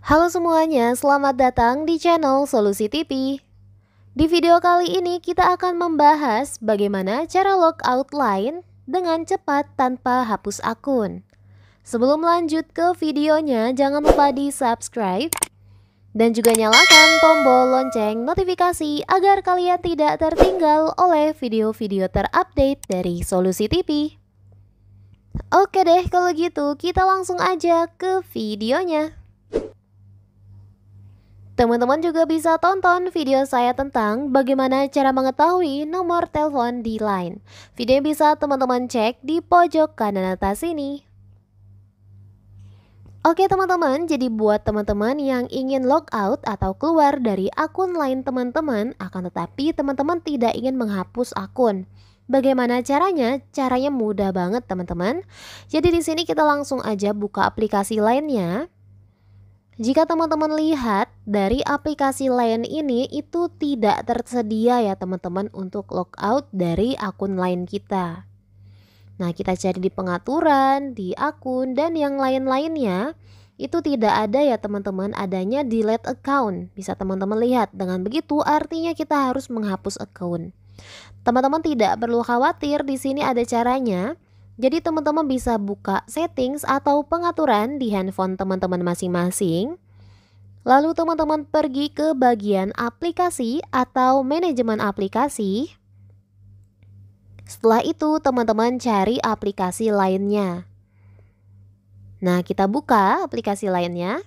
Halo semuanya, selamat datang di channel Solusi TV. Di video kali ini kita akan membahas bagaimana cara logout LINE dengan cepat tanpa hapus akun. Sebelum lanjut ke videonya, jangan lupa di subscribe dan juga nyalakan tombol lonceng notifikasi agar kalian tidak tertinggal oleh video-video terupdate dari Solusi TV. Oke deh kalau gitu kita langsung aja ke videonya. Teman-teman juga bisa tonton video saya tentang bagaimana cara mengetahui nomor telepon di LINE. Video bisa teman-teman cek di pojok kanan atas ini. Oke teman-teman, jadi buat teman-teman yang ingin logout atau keluar dari akun LINE teman-teman, akan tetapi teman-teman tidak ingin menghapus akun. Bagaimana caranya? Caranya mudah banget teman-teman. Jadi di sini kita langsung aja buka aplikasi lainnya. Jika teman-teman lihat dari aplikasi lain ini itu tidak tersedia ya teman-teman untuk logout dari akun lain kita. Nah kita cari di pengaturan, di akun, dan yang lain-lainnya itu tidak ada ya teman-teman adanya delete account. Bisa teman-teman lihat dengan begitu artinya kita harus menghapus account. Teman-teman tidak perlu khawatir di sini ada caranya. Jadi teman-teman bisa buka settings atau pengaturan di handphone teman-teman masing-masing. Lalu teman-teman pergi ke bagian aplikasi atau manajemen aplikasi. Setelah itu teman-teman cari aplikasi lainnya. Nah, kita buka aplikasi lainnya.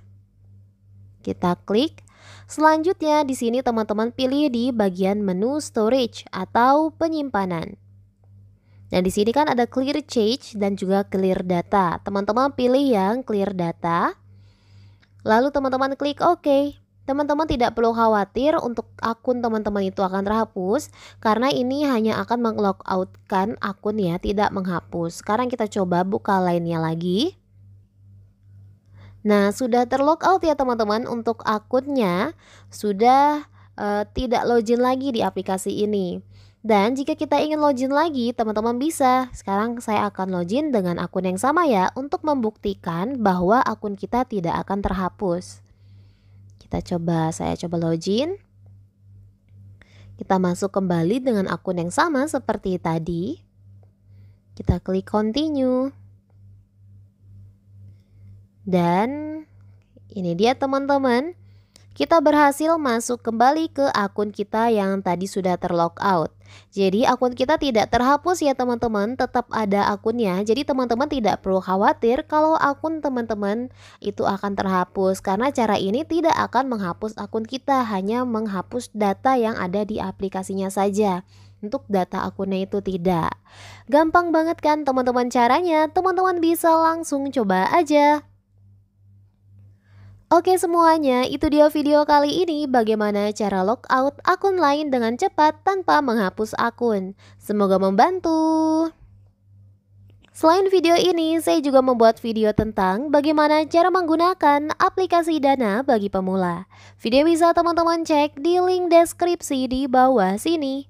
Kita klik. Selanjutnya di sini teman-teman pilih di bagian menu storage atau penyimpanan. Nah, di sini kan ada clear change dan juga clear data. Teman-teman pilih yang clear data. Lalu teman-teman klik OK. Teman-teman tidak perlu khawatir untuk akun teman-teman itu akan terhapus karena ini hanya akan meng-logoutkan akun ya, tidak menghapus. Sekarang kita coba buka lainnya lagi. Nah, sudah terlogout ya teman-teman untuk akunnya, sudah uh, tidak login lagi di aplikasi ini. Dan jika kita ingin login lagi, teman-teman bisa. Sekarang saya akan login dengan akun yang sama ya untuk membuktikan bahwa akun kita tidak akan terhapus. Kita coba, saya coba login. Kita masuk kembali dengan akun yang sama seperti tadi. Kita klik continue. Dan ini dia teman-teman kita berhasil masuk kembali ke akun kita yang tadi sudah terlogout. Jadi akun kita tidak terhapus ya teman-teman, tetap ada akunnya. Jadi teman-teman tidak perlu khawatir kalau akun teman-teman itu akan terhapus karena cara ini tidak akan menghapus akun kita, hanya menghapus data yang ada di aplikasinya saja untuk data akunnya itu tidak. Gampang banget kan teman-teman caranya? Teman-teman bisa langsung coba aja. Oke semuanya, itu dia video kali ini bagaimana cara logout akun lain dengan cepat tanpa menghapus akun. Semoga membantu. Selain video ini, saya juga membuat video tentang bagaimana cara menggunakan aplikasi Dana bagi pemula. Video bisa teman-teman cek di link deskripsi di bawah sini.